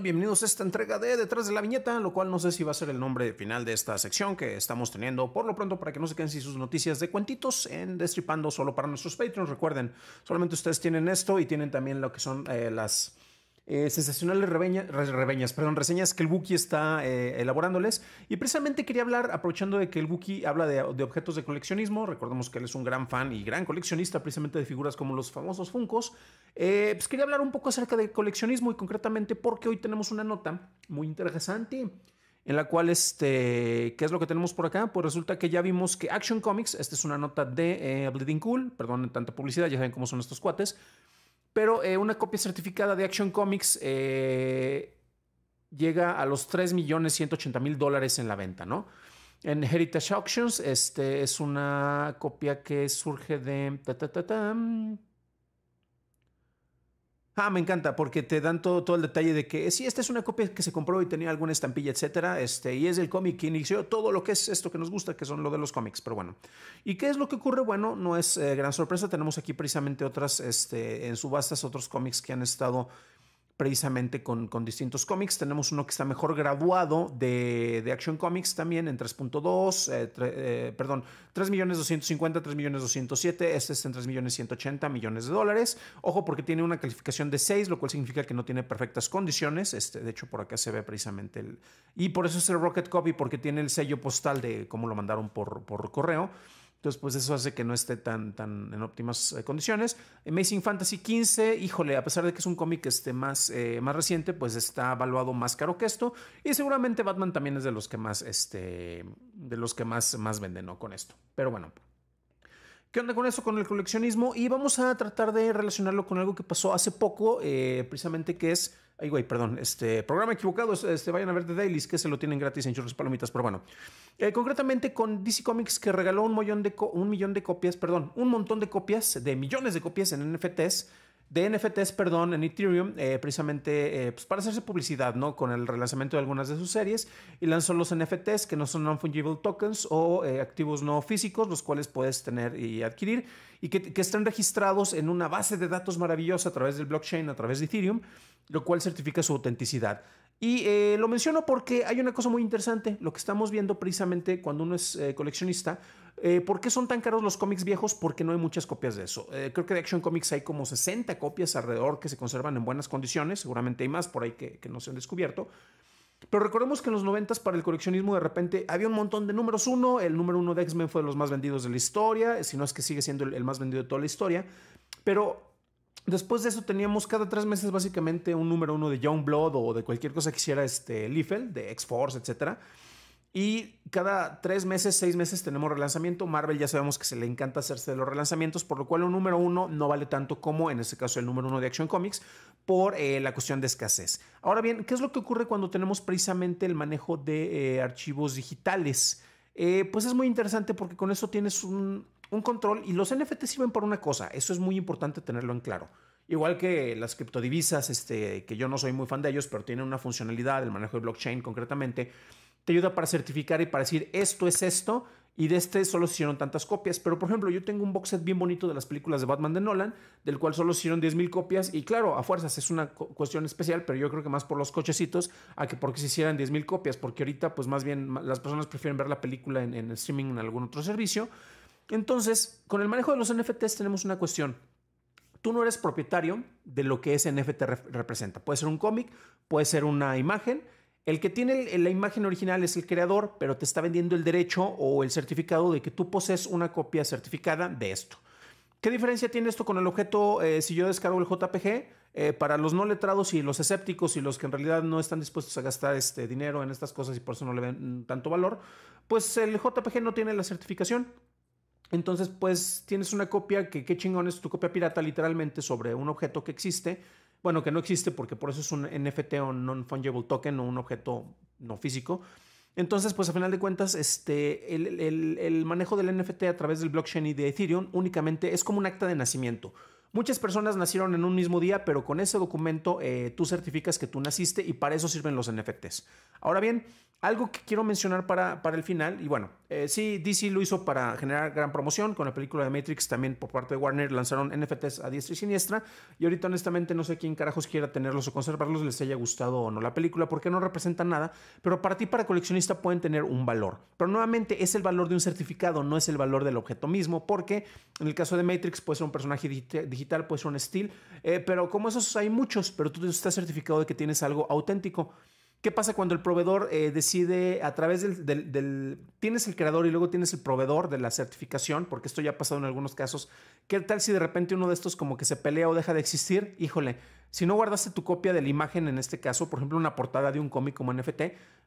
Bienvenidos a esta entrega de Detrás de la Viñeta, lo cual no sé si va a ser el nombre final de esta sección que estamos teniendo por lo pronto para que no se queden sin sus noticias de cuentitos en Destripando solo para nuestros Patreons. Recuerden, solamente ustedes tienen esto y tienen también lo que son eh, las eh, sensacionales perdón, reseñas que el Buki está eh, elaborándoles. Y precisamente quería hablar, aprovechando de que el Buki habla de, objetos de coleccionismo, recordemos que él es un gran fan y gran coleccionista precisamente de figuras como los famosos Funcos, eh, pues quería hablar un poco acerca de coleccionismo y concretamente porque hoy tenemos una nota muy interesante en la cual, este, ¿qué es lo que tenemos por acá? Pues resulta que ya vimos que Action Comics, esta es una nota de Bleeding Cool, perdón, tanta publicidad, ya saben cómo son estos cuates. Pero eh, una copia certificada de Action Comics eh, llega a los 3.180.000 dólares en la venta, ¿no? En Heritage Auctions, este es una copia que surge de... Ah, me encanta, porque te dan todo, todo el detalle de que sí, esta es una copia que se compró y tenía alguna estampilla, etcétera, este, y es el cómic que inició todo lo que es esto que nos gusta, que son lo de los cómics, pero bueno. ¿Y qué es lo que ocurre? Bueno, no es eh, gran sorpresa, tenemos aquí precisamente otras, este, en subastas, otros cómics que han estado precisamente con, con distintos cómics. Tenemos uno que está mejor graduado de, Action Comics también en 3.2, eh, eh, perdón, 3 millones 250, este es en 3 millones millones de dólares. Ojo porque tiene una calificación de 6, lo cual significa que no tiene perfectas condiciones. Este, de hecho, por acá se ve precisamente el... Y por eso es el Rocket Copy, porque tiene el sello postal de cómo lo mandaron por, por correo. Entonces, pues eso hace que no esté tan, tan en óptimas eh, condiciones. Amazing Fantasy 15, híjole, a pesar de que es un cómic este, más, eh, más reciente, pues está evaluado más caro que esto. Y seguramente Batman también es de los que más, este, de los que más, más venden, ¿no? Con esto. Pero bueno, ¿Qué onda con eso? Con el coleccionismo. Y vamos a tratar de relacionarlo con algo que pasó hace poco, eh, precisamente que es. Ay, güey, perdón, este programa equivocado. Este, vayan a ver The Dailies, que se lo tienen gratis en Churros Palomitas, pero bueno. Eh, concretamente con DC Comics, que regaló un millón, de un millón de copias, perdón, un montón de copias, de millones de copias en NFTs de NFTs, perdón, en Ethereum, eh, precisamente eh, pues, para hacerse publicidad, ¿no? Con el relanzamiento de algunas de sus series y lanzó los NFTs que no son non-fungible tokens o eh, activos no físicos, los cuales puedes tener y adquirir y que, que están registrados en una base de datos maravillosa a través del blockchain, a través de Ethereum, lo cual certifica su autenticidad. Y eh, lo menciono porque hay una cosa muy interesante, lo que estamos viendo precisamente cuando uno es eh, coleccionista. Eh, ¿Por qué son tan caros los cómics viejos? Porque no hay muchas copias de eso. creo que de Action Comics hay como 60 copias alrededor que se conservan en buenas condiciones. Seguramente hay más por ahí que, no se han descubierto. Pero recordemos que en los 90 para el coleccionismo de repente había un montón de números uno. El número uno de X-Men fue de los más vendidos de la historia, si no es que sigue siendo el más vendido de toda la historia. Pero Después de eso teníamos cada tres meses básicamente un número uno de Youngblood Blood o de cualquier cosa que hiciera este Liefeld, de X-Force, etc. Y cada tres meses, seis meses tenemos relanzamiento. Marvel ya sabemos que se le encanta hacerse de los relanzamientos, por lo cual un número uno no vale tanto como en este caso el número uno de Action Comics por eh, la cuestión de escasez. Ahora bien, ¿qué es lo que ocurre cuando tenemos precisamente el manejo de eh, archivos digitales? Eh, pues es muy interesante porque con eso tienes un un control y los NFT sirven por una cosa. Eso es muy importante tenerlo en claro. Igual que las criptodivisas, este, que yo no soy muy fan de ellos, pero tienen una funcionalidad, el manejo de blockchain concretamente, te ayuda para certificar y para decir esto es esto y de este solo se hicieron tantas copias. Pero por ejemplo, yo tengo un box set bien bonito de las películas de Batman de Nolan, del cual solo se hicieron 10.000 copias y claro, a fuerzas es una cuestión especial, pero yo creo que más por los cochecitos a que porque se hicieran 10.000 copias, porque ahorita pues más bien las personas prefieren ver la película en, en streaming en algún otro servicio entonces, con el manejo de los NFTs tenemos una cuestión. Tú no eres propietario de lo que ese NFT representa. Puede ser un cómic, puede ser una imagen. El que tiene la imagen original es el creador, pero te está vendiendo el derecho o el certificado de que tú posees una copia certificada de esto. ¿Qué diferencia tiene esto con el objeto eh, si yo descargo el JPG? Eh, para los no letrados y los escépticos y los que en realidad no están dispuestos a gastar este dinero en estas cosas y por eso no le ven tanto valor, pues el JPG no tiene la certificación. Entonces, pues tienes una copia que qué chingón es tu copia pirata literalmente sobre un objeto que existe. Bueno, que no existe porque por eso es un NFT o non-fungible token o un objeto no físico. Entonces, pues a final de cuentas, este, el, manejo del NFT a través del blockchain y de Ethereum únicamente es como un acta de nacimiento. Muchas personas nacieron en un mismo día, pero con ese documento eh, tú certificas que tú naciste y para eso sirven los NFTs. Ahora bien, algo que quiero mencionar para, para el final, y bueno, eh, sí, DC lo hizo para generar gran promoción, con la película de Matrix también por parte de Warner lanzaron NFTs a diestra y siniestra, y ahorita honestamente no sé quién carajos quiera tenerlos o conservarlos, les haya gustado o no la película, porque no representa nada, pero para ti, para coleccionista, pueden tener un valor. Pero nuevamente es el valor de un certificado, no es el valor del objeto mismo, porque en el caso de Matrix puede ser un personaje digital, puede ser un steel, eh, pero como esos hay muchos, pero tú estás certificado de que tienes algo auténtico. ¿Qué pasa cuando el proveedor eh, decide a través del, Tienes el creador y luego tienes el proveedor de la certificación, porque esto ya ha pasado en algunos casos. ¿Qué tal si de repente uno de estos como que se pelea o deja de existir? Híjole, si no guardaste tu copia de la imagen, en este caso, por ejemplo, una portada de un cómic como NFT,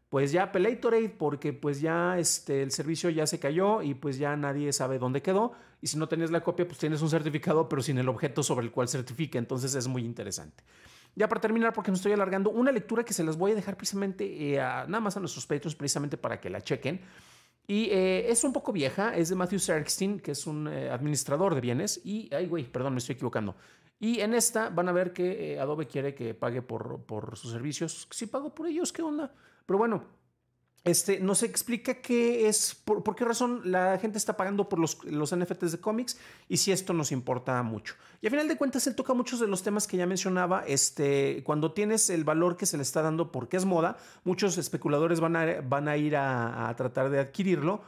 pues ya peleatorate porque pues ya este, el servicio ya se cayó y pues ya nadie sabe dónde quedó. Y si no tenías la copia, pues tienes un certificado, pero sin el objeto sobre el cual certifica. Entonces es muy interesante. Ya para terminar, porque me estoy alargando, una lectura que se las voy a dejar precisamente eh, a, nada más a nuestros patrons, precisamente para que la chequen. Y eh, es un poco vieja, es de Matthew Serkstein, que es un eh, administrador de bienes. Y, ay, güey, perdón, me estoy equivocando. Y en esta van a ver que Adobe quiere que pague por, por sus servicios. Si pago por ellos, ¿qué onda? Pero bueno, este, nos explica qué es, por, qué razón la gente está pagando por los, los NFTs de cómics y si esto nos importa mucho. Y a final de cuentas, él toca muchos de los temas que ya mencionaba. Este, cuando tienes el valor que se le está dando porque es moda, muchos especuladores van a, van a ir a, a tratar de adquirirlo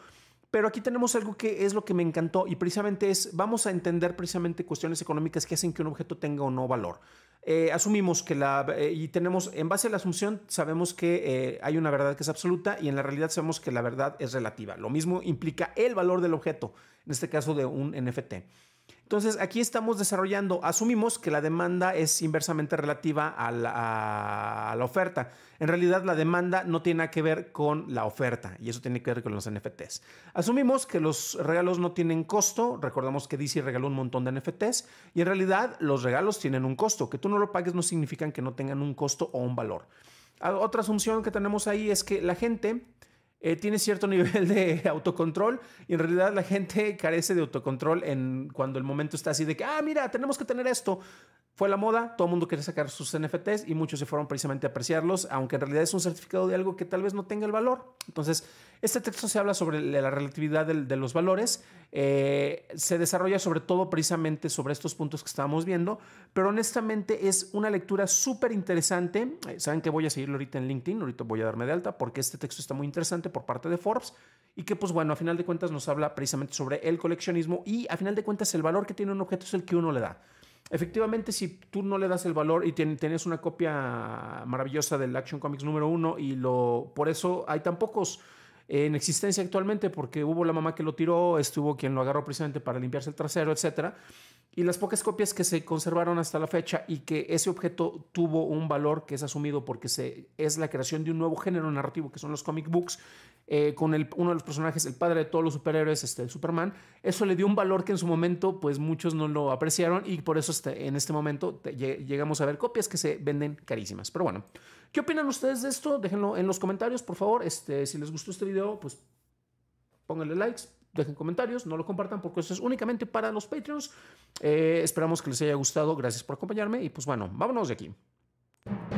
pero aquí tenemos algo que es lo que me encantó y precisamente es, vamos a entender precisamente cuestiones económicas que hacen que un objeto tenga o no valor. Eh, asumimos que la, eh, y tenemos, en base a la asunción, sabemos que eh, hay una verdad que es absoluta y en la realidad sabemos que la verdad es relativa. Lo mismo implica el valor del objeto, en este caso de un NFT. Entonces, aquí estamos desarrollando, asumimos que la demanda es inversamente relativa a la, oferta. En realidad, la demanda no tiene nada que ver con la oferta y eso tiene que ver con los NFTs. Asumimos que los regalos no tienen costo. Recordamos que DC regaló un montón de NFTs y en realidad los regalos tienen un costo. Que tú no lo pagues no significa que no tengan un costo o un valor. Ah, otra asunción que tenemos ahí es que la gente eh, tiene cierto nivel de autocontrol y en realidad la gente carece de autocontrol en cuando el momento está así de que, ah, mira, tenemos que tener esto. Fue la moda, todo el mundo quería sacar sus NFTs y muchos se fueron precisamente a apreciarlos, aunque en realidad es un certificado de algo que tal vez no tenga el valor. Entonces, este texto se habla sobre la relatividad de, los valores, eh, se desarrolla sobre todo precisamente sobre estos puntos que estábamos viendo, pero honestamente es una lectura súper interesante. Eh, Saben que voy a seguirlo ahorita en LinkedIn, ahorita voy a darme de alta porque este texto está muy interesante por parte de Forbes y que pues bueno, a final de cuentas nos habla precisamente sobre el coleccionismo y a final de cuentas el valor que tiene un objeto es el que uno le da efectivamente, si tú no le das el valor y tienes una copia maravillosa del Action Comics número uno y lo, por eso hay tan pocos en existencia actualmente porque hubo la mamá que lo tiró, estuvo quien lo agarró precisamente para limpiarse el trasero, etcétera. Y las pocas copias que se conservaron hasta la fecha y que ese objeto tuvo un valor que es asumido porque se, es la creación de un nuevo género narrativo que son los comic books, eh, con uno de los personajes, el padre de todos los superhéroes, este, Superman, eso le dio un valor que en su momento pues muchos no lo apreciaron y por eso este, en este momento llegamos a ver copias que se venden carísimas. Pero bueno. ¿Qué opinan ustedes de esto? Déjenlo en los comentarios, por favor. Este, si les gustó este video, pues pónganle likes, dejen comentarios, no lo compartan porque esto es únicamente para los Patreons. Eh, esperamos que les haya gustado. Gracias por acompañarme y pues bueno, vámonos de aquí.